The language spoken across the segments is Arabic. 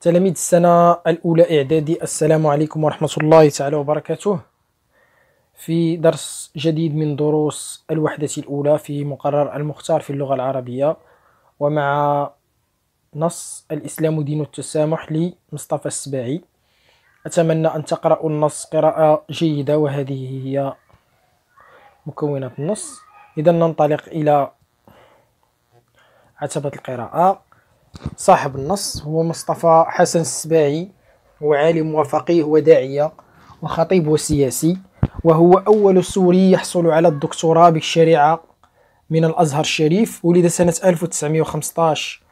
تلاميذ السنة الأولى إعدادي السلام عليكم ورحمة الله تعالى وبركاته في درس جديد من دروس الوحدة الأولى في مقرر المختار في اللغة العربية ومع نص الإسلام دين التسامح لمصطفى السباعي أتمنى أن تقرأوا النص قراءة جيدة وهذه هي مكونات النص إذا ننطلق إلى عتبة القراءة صاحب النص هو مصطفى حسن السباعي هو عالم وفقيه وداعية وخطيب وسياسي وهو أول سوري يحصل على الدكتوراه بالشريعة من الأزهر الشريف ولد سنة 1915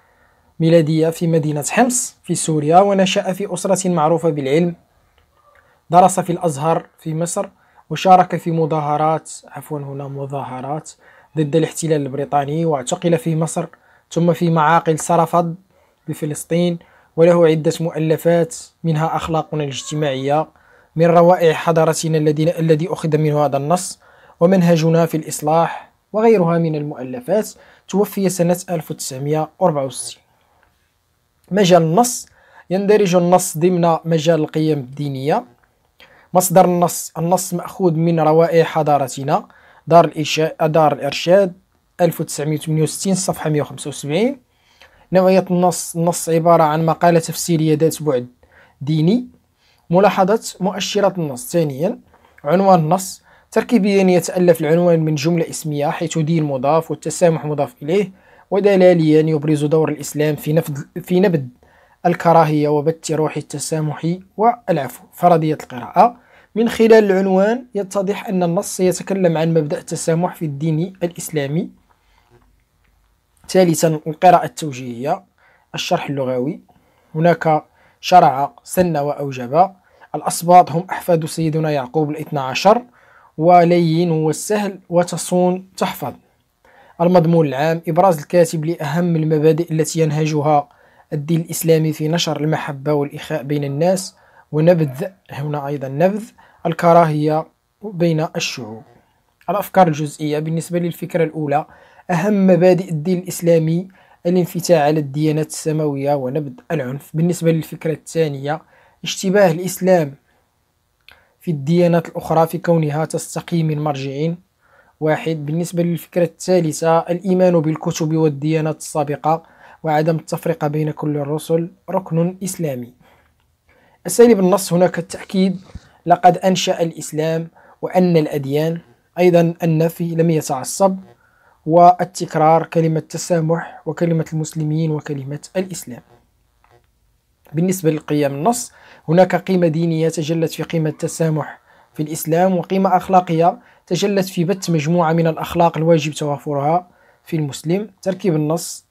ميلادية في مدينة حمص في سوريا ونشأ في أسرة معروفة بالعلم درس في الأزهر في مصر وشارك في مظاهرات عفوا هنا مظاهرات ضد الاحتلال البريطاني واعتقل في مصر ثم في معاقل سرفض بفلسطين وله عدة مؤلفات منها أخلاقنا الاجتماعية من روائع حضارتنا الذين الذي أخذ منه هذا النص ومنهجنا في الإصلاح وغيرها من المؤلفات توفي سنة 1964 مجال النص يندرج النص ضمن مجال القيم الدينية مصدر النص النص مأخوذ من روائع حضارتنا دار, دار الإرشاد 1968 صفحة 175 نوعية النص النص عبارة عن مقالة تفسيرية ذات بعد ديني ملاحظة مؤشرات النص ثانيا عنوان النص تركيبيا يتألف العنوان من جملة اسمية حيث دين مضاف والتسامح مضاف إليه ودلاليا يبرز دور الإسلام في نفذ في نبذ الكراهية وبت روح التسامح والعفو فرضية القراءة من خلال العنوان يتضح أن النص يتكلم عن مبدأ التسامح في الدين الإسلامي ثالثا القراءة التوجيهية الشرح اللغوي هناك شرع سن وأوجب الأسباط هم أحفاد سيدنا يعقوب الاثنى عشر ولين والسهل وتصون تحفظ المضمون العام إبراز الكاتب لأهم المبادئ التي ينهجها الدين الإسلامي في نشر المحبة والإخاء بين الناس ونبذ هنا أيضا نبذ الكراهية بين الشعوب الأفكار الجزئية بالنسبة للفكرة الأولى أهم مبادئ الدين الإسلامي الانفتاح على الديانات السماوية ونبذ العنف بالنسبة للفكرة الثانية اشتباه الإسلام في الديانات الأخرى في كونها تستقي من مرجعين واحد بالنسبة للفكرة الثالثة الإيمان بالكتب والديانات السابقة وعدم التفرقة بين كل الرسل ركن إسلامي أساليب النص هناك التأكيد لقد أنشأ الإسلام وأن الأديان أيضا النفي لم يتعصب والتكرار كلمة التسامح وكلمة المسلمين وكلمة الإسلام بالنسبة لقيم النص هناك قيمة دينية تجلت في قيمة التسامح في الإسلام وقيمة أخلاقية تجلت في بث مجموعة من الأخلاق الواجب توافرها في المسلم تركيب النص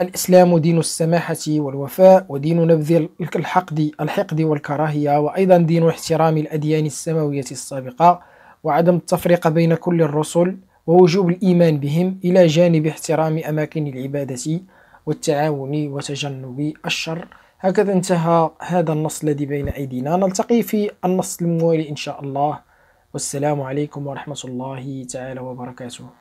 الإسلام دين السماحة والوفاء ودين نبذ الحقد الحقد والكراهية وأيضا دين احترام الأديان السماوية السابقة وعدم التفرقة بين كل الرسل ووجوب الإيمان بهم إلى جانب احترام أماكن العبادة والتعاون وتجنب الشر هكذا انتهى هذا النص الذي بين أيدينا نلتقي في النص الموالي إن شاء الله والسلام عليكم ورحمة الله تعالى وبركاته